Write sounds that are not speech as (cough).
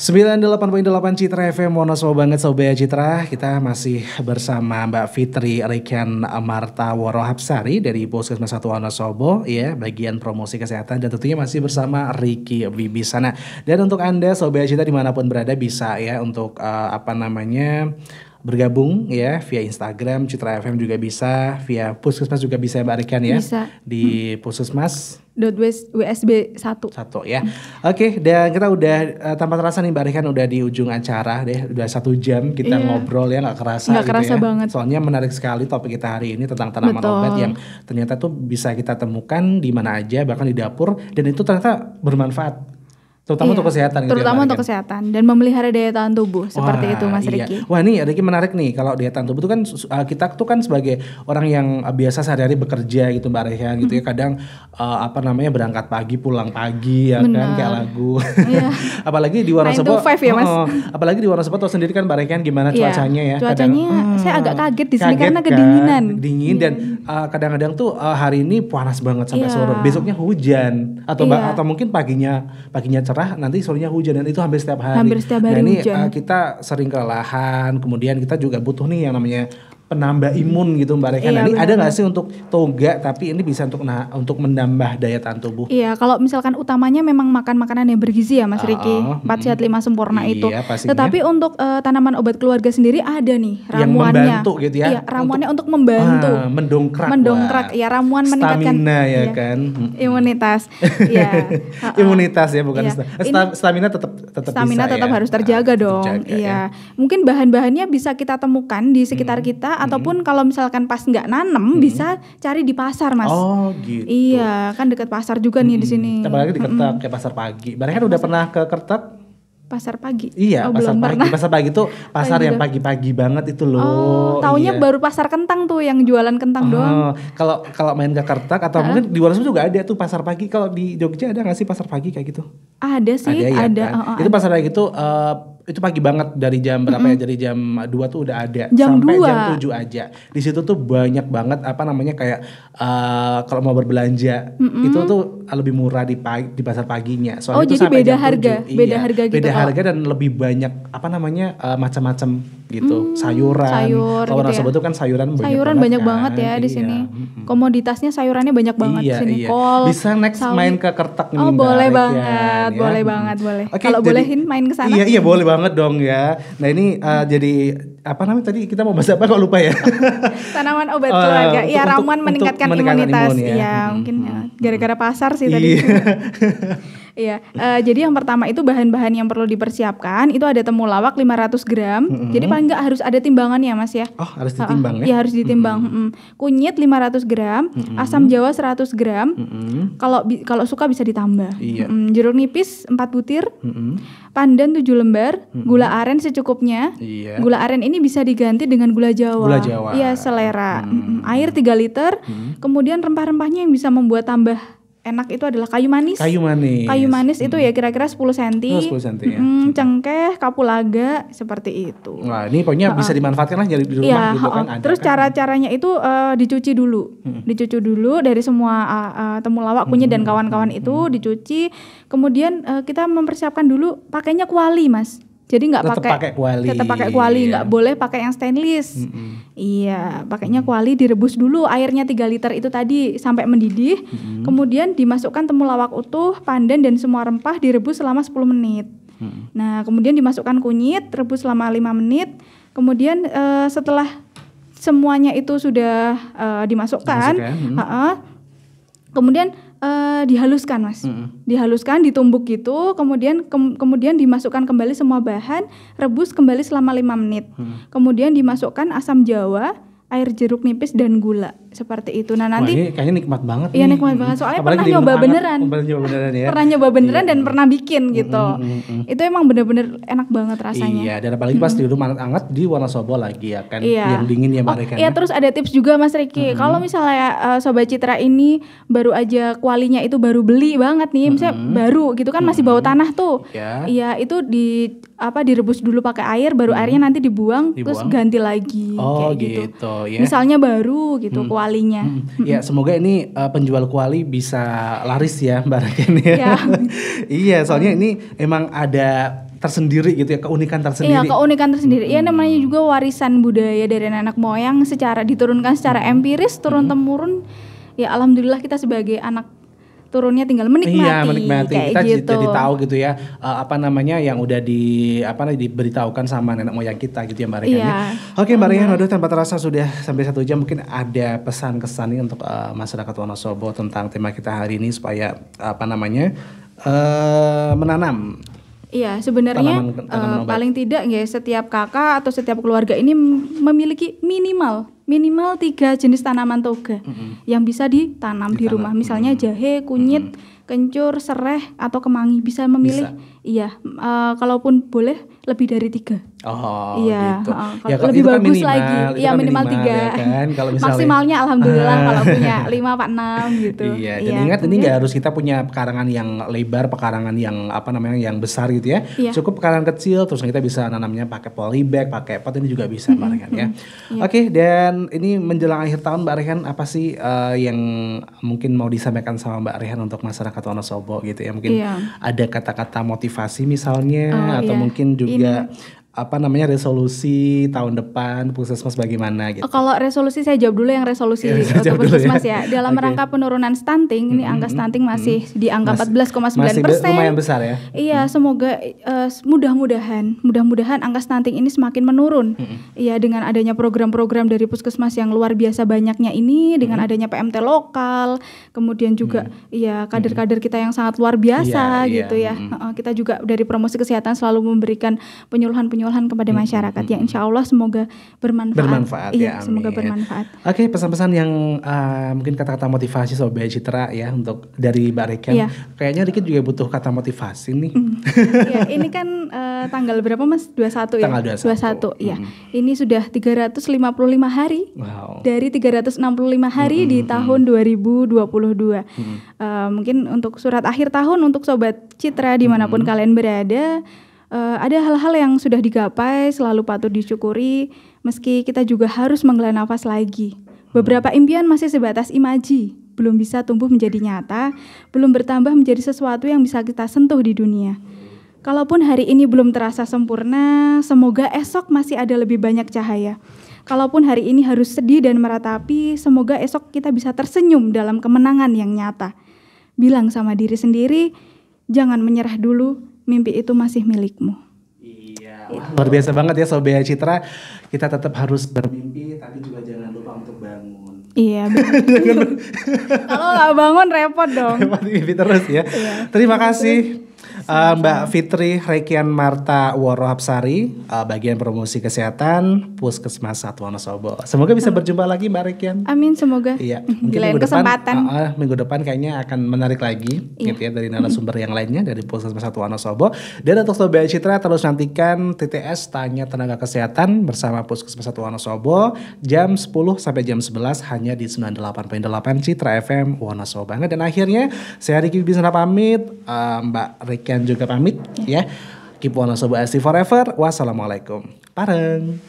98.8 Citra FM Wonosobo banget Sobat Citra Kita masih bersama Mbak Fitri Riken Marta Warohapsari Dari Puskesmas 1 Wonosobo ya, Bagian promosi kesehatan Dan tentunya masih bersama Riki Bibisana Dan untuk Anda Sobat Citra dimanapun berada bisa ya Untuk uh, apa namanya bergabung ya via Instagram Citra FM juga bisa via Puskesmas juga bisa ya, Mbak Rekan ya bisa. di hmm. Puskesmas .wsb 1 satu ya hmm. oke okay, dan kita udah uh, tanpa terasa nih Mbak Rekan udah di ujung acara deh udah satu jam kita yeah. ngobrol ya nggak kerasa nggak gitu kerasa ya. banget soalnya menarik sekali topik kita hari ini tentang tanaman Betul. obat yang ternyata tuh bisa kita temukan di mana aja bahkan di dapur dan itu ternyata bermanfaat Terutama iya, untuk kesehatan gitu. Ya, terutama ya, untuk kesehatan dan memelihara daya tahan tubuh Wah, seperti itu Mas iya. Riki. Wah, ini Riki menarik nih kalau daya tahan tubuh itu kan uh, kita tuh kan sebagai orang yang uh, biasa sehari-hari bekerja gitu Mbak Rehan gitu ya mm-hmm. kadang uh, apa namanya berangkat pagi pulang pagi ya kan, Benar. kan kayak lagu. Iya. (laughs) apalagi di sepot ya, Mas. Oh, apalagi di warna sepot tahu sendiri kan Mbak Rehan gimana iya. cuacanya ya. Cuacanya kadang, hmm. saya agak kaget di sini kaget karena kan? kedinginan. Dingin yeah. dan kadang iya. uh, kadang-kadang tuh uh, hari ini panas banget sampai yeah. sore. Besoknya hujan atau yeah. atau mungkin paginya paginya cerah cerah, nanti sorenya hujan dan itu hampir setiap hari. Hampir setiap hari nah, ini, hujan. Uh, kita sering kelelahan, kemudian kita juga butuh nih yang namanya penambah hmm. imun gitu Mbak Rekana. Iya, ada nggak sih untuk toga tapi ini bisa untuk nah, untuk menambah daya tahan tubuh? Iya, kalau misalkan utamanya memang makan makanan yang bergizi ya Mas Riki. empat uh, sehat lima sempurna iya, itu. Pastinya. Tetapi untuk uh, tanaman obat keluarga sendiri ada nih ramuannya. Yang membantu gitu ya. Iya, ramuannya untuk, untuk membantu ah, mendongkrak. Mendongkrak wah. ya ramuan Stamina, meningkatkan stamina ya, ya kan. Imunitas. (laughs) Iya. imunitas ya bukan iya. stamina. Stamina tetap tetap stamina bisa tetap ya. harus ah, terjaga ah, dong. Terjaga, iya. Ya. Mungkin bahan-bahannya bisa kita temukan di sekitar hmm. kita hmm. ataupun mm-hmm. kalau misalkan pas nggak nanem hmm. bisa cari di pasar mas. Oh gitu. Iya kan dekat pasar juga hmm. nih di mm-hmm. sini. Apalagi di Kertek hmm. kayak pasar pagi. Barangnya kan udah pernah ke Kertek? pasar pagi. Iya, oh, pasar pagi. Pernah. Pasar pagi tuh (laughs) pasar pagi yang pagi-pagi banget itu loh. Oh, taunya iya. baru pasar kentang tuh yang jualan kentang oh, doang. Kalau kalau main ke Kertek atau mungkin di Wonosobo juga ada tuh pasar pagi. Kalau di Jogja ada nggak sih pasar pagi kayak gitu? Ada sih, ada. Ya, ada. Kan? Oh, oh, itu ada. pasar pagi tuh. Eh, uh, itu pagi banget dari jam berapa mm -hmm. ya dari jam 2 tuh udah ada jam sampai 2. jam 7 aja. Di situ tuh banyak banget apa namanya kayak uh, kalau mau berbelanja mm -hmm. itu tuh lebih murah di pagi, di pasar paginya. Soalnya oh jadi beda harga, 7. beda iya, harga gitu. Beda harga dan lebih banyak apa namanya uh, macam-macam gitu hmm, sayuran. Sayur. Kalau gitu ya. itu kan sayuran banyak sayuran banget. banyak kan. banget ya di sini. Iya, Komoditasnya sayurannya banyak banget iya, di sini. Iya. Kol. Bisa next sawi. main ke kertak nih. Oh boleh ya, banget, ya. boleh hmm. banget, boleh. Kalau bolehin main ke sana. Iya iya boleh banget dong ya. Nah ini uh, jadi apa namanya tadi kita mau bahas apa kok lupa ya (laughs) tanaman obat keluarga eh, uh, ya ramuan meningkatkan, meningkatkan imunitas, imun ya, iya, hmm. ya hmm. mungkin gara-gara pasar sih tadi iya. (laughs) Iya, uh, jadi yang pertama itu bahan-bahan yang perlu dipersiapkan itu ada temulawak 500 gram. Mm -hmm. Jadi paling nggak harus ada timbangannya mas ya. Oh harus ditimbang uh, ya? Iya harus ditimbang. Mm -hmm. Mm. Kunyit 500 gram, mm -hmm. asam jawa 100 gram. Kalau mm -hmm. kalau suka bisa ditambah. Iya. Mm, jeruk nipis 4 butir, mm -hmm. pandan 7 lembar, mm -hmm. gula aren secukupnya. Iya. Gula aren ini bisa diganti dengan gula jawa. Gula jawa. Iya selera. Mm -hmm. Air 3 liter, mm -hmm. kemudian rempah-rempahnya yang bisa membuat tambah enak itu adalah kayu manis. Kayu manis. Kayu manis hmm. itu ya hmm. kira-kira 10 cm. Oh, 10 cm ya. Hmm, cengkeh, kapulaga seperti itu. Wah, ini pokoknya uh, bisa dimanfaatkan lah jadi di rumah ya, dulu kan uh, ada. Terus kan. cara-caranya itu uh, dicuci dulu. Hmm. Dicuci dulu dari semua uh, eh, uh, eh, temulawak, kunyit hmm. dan kawan-kawan hmm. itu dicuci. Kemudian uh, kita mempersiapkan dulu pakainya kuali, Mas. Jadi nggak pakai pakai kuali. Tetap pakai kuali, iya. nggak yeah. boleh pakai yang stainless. Mm -hmm. Iya, pakainya kuali direbus dulu airnya 3 liter itu tadi sampai mendidih. Mm -hmm. Kemudian dimasukkan temulawak utuh, pandan dan semua rempah direbus selama 10 menit. Mm Nah, kemudian dimasukkan kunyit, rebus selama 5 menit. Kemudian uh, setelah semuanya itu sudah uh, dimasukkan, Masukkan. uh -uh, kemudian uh, dihaluskan mas, mm-hmm. dihaluskan, ditumbuk gitu, kemudian ke, kemudian dimasukkan kembali semua bahan, rebus kembali selama lima menit, mm-hmm. kemudian dimasukkan asam jawa, air jeruk nipis dan gula seperti itu. Nah nanti Wah, ini kayaknya nikmat banget. Iya nikmat banget. Soalnya Apalagi pernah nyoba anak, beneran. Pernah nyoba beneran ya. pernah nyoba beneran iya. dan pernah bikin gitu. itu emang bener-bener enak banget rasanya. Iya dan apalagi pas di rumah anget di warna sobo lagi ya kan. Iya. Yang dingin ya mereka. Oh, iya ya. terus ada tips juga Mas Riki. Kalau misalnya uh, Sobat Citra ini baru aja kualinya itu baru beli banget nih. Misalnya baru gitu kan masih bawa tanah tuh. Iya. Iya itu di apa direbus dulu pakai air baru airnya nanti dibuang, dibuang. terus ganti lagi. Oh kayak gitu. gitu ya. Misalnya baru gitu kualinya. Hmm. Ya, semoga ini uh, penjual kuali bisa laris ya Mbak ini ya. ya. (laughs) iya, soalnya ini emang ada tersendiri gitu ya, keunikan tersendiri. Iya, keunikan tersendiri. Iya hmm. namanya juga warisan budaya dari nenek moyang secara diturunkan secara empiris turun temurun. Hmm. Ya alhamdulillah kita sebagai anak turunnya tinggal menikmati. Iya, menikmati. Kayak kita gitu. jadi tahu gitu ya uh, apa namanya yang udah di apa diberitahukan sama nenek moyang kita gitu ya Mbak Rehan. Ya. Iya. Oke, Mbak Rehan, aduh tanpa terasa sudah sampai satu jam mungkin ada pesan kesan nih untuk uh, masyarakat Wonosobo tentang tema kita hari ini supaya apa namanya uh, menanam Iya, sebenarnya tanaman, tanaman uh, paling tidak ya setiap kakak atau setiap keluarga ini memiliki minimal minimal tiga jenis tanaman toga mm -hmm. yang bisa ditanam, ditanam. di rumah. Misalnya jahe, kunyit, mm -hmm kencur, sereh, atau kemangi bisa memilih. Bisa. Iya, uh, kalaupun boleh lebih dari tiga. Oh, iya. Gitu. Uh, ya, lebih kan bagus kan minimal, lagi. Iya kan minimal, tiga. Ya kan? (laughs) kalau misalnya, Maksimalnya alhamdulillah ah. kalau punya lima, pak enam gitu. Iya. Dan iya, ingat ini nggak harus kita punya pekarangan yang lebar, pekarangan yang apa namanya yang besar gitu ya. Iya. Cukup pekarangan kecil, terus kita bisa nanamnya pakai polybag, pakai pot ini juga bisa, mbak Rehan ya. Iya. Oke, okay, dan ini menjelang akhir tahun, mbak Rehan apa sih uh, yang mungkin mau disampaikan sama mbak Rehan untuk masyarakat atau nasobo gitu ya mungkin yeah. ada kata-kata motivasi misalnya oh, atau yeah. mungkin juga apa namanya resolusi tahun depan Puskesmas bagaimana gitu. Oh, kalau resolusi saya jawab dulu yang resolusi iya, ya, untuk Puskesmas ya. ya. Dalam okay. rangka penurunan stunting, mm-hmm. ini angka stunting masih mm-hmm. di angka 14,9 persen. lumayan besar ya. Iya, mm-hmm. semoga uh, mudah-mudahan, mudah-mudahan angka stunting ini semakin menurun. Mm-hmm. Iya, dengan adanya program-program dari Puskesmas yang luar biasa banyaknya ini, dengan mm-hmm. adanya PMT lokal, kemudian juga mm-hmm. ya kader-kader kita yang sangat luar biasa yeah, iya. gitu yeah. ya. Mm-hmm. Kita juga dari promosi kesehatan selalu memberikan penyuluhan-penyuluhan penyuluhan kepada hmm, masyarakat hmm. yang hmm. insya Allah semoga bermanfaat. Bermanfaat iya, ya. Amin. Semoga bermanfaat. Oke, okay, pesan-pesan yang uh, mungkin kata-kata motivasi Sobat Citra ya untuk dari Mbak Reken. Yeah. Kayaknya dikit juga butuh kata motivasi nih. Hmm. ya, ini kan uh, tanggal berapa Mas? 21 ya. Tanggal 21. Mm iya. hmm. ya. Ini sudah 355 hari. Wow. Dari 365 hari hmm. di hmm, tahun 2022. Hmm. Uh, mungkin untuk surat akhir tahun untuk Sobat Citra dimanapun hmm. kalian berada uh, ada hal-hal yang sudah digapai selalu patut disyukuri meski kita juga harus menggelar nafas lagi. Hmm. Beberapa impian masih sebatas imaji, belum bisa tumbuh menjadi nyata, belum bertambah menjadi sesuatu yang bisa kita sentuh di dunia. Kalaupun hari ini belum terasa sempurna, semoga esok masih ada lebih banyak cahaya. Kalaupun hari ini harus sedih dan meratapi, semoga esok kita bisa tersenyum dalam kemenangan yang nyata. Bilang sama diri sendiri, jangan menyerah dulu, mimpi itu masih milikmu. Iya, iya. luar biasa banget ya Sobea ya, Citra. Kita tetap harus bermimpi, tapi juga jangan lupa untuk bangun. Iya. (laughs) Kalau nggak bangun repot dong. Repot mimpi terus ya. Iya. Terima kasih. Uh, Mbak Fitri Rekian Marta Warohapsari uh, eh, bagian promosi kesehatan Puskesmas Satu Wonosobo. Semoga bisa berjumpa lagi Mbak Rekian. Amin, semoga. Iya, (laughs) mungkin Lain minggu kesempatan. depan. uh, minggu depan kayaknya akan menarik lagi, iya. gitu ya dari narasumber yang lainnya dari Puskesmas Satu Wonosobo. Dan untuk Sobat Citra terus nantikan TTS Tanya Tenaga Kesehatan bersama Puskesmas Satu Wonosobo jam 10 sampai jam 11 hanya di 98.8 Citra FM Wonosobo. Dan akhirnya saya Riki bisa pamit, uh, Mbak Rekian juga pamit ya. Keep on sobat forever. Wassalamualaikum. Pareng.